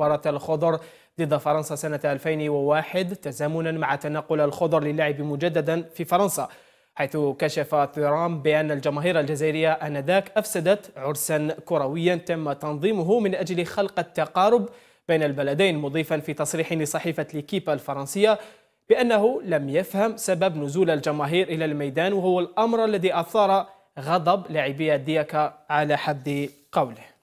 مباراة الخضر ضد فرنسا سنة 2001 تزامنا مع تنقل الخضر للعب مجددا في فرنسا حيث كشف ترام بأن الجماهير الجزائرية آنذاك أفسدت عرسا كرويا تم تنظيمه من أجل خلق التقارب بين البلدين مضيفا في تصريح لصحيفة ليكيبا الفرنسية بأنه لم يفهم سبب نزول الجماهير إلى الميدان وهو الأمر الذي أثار غضب لاعبي الدياكا على حد قوله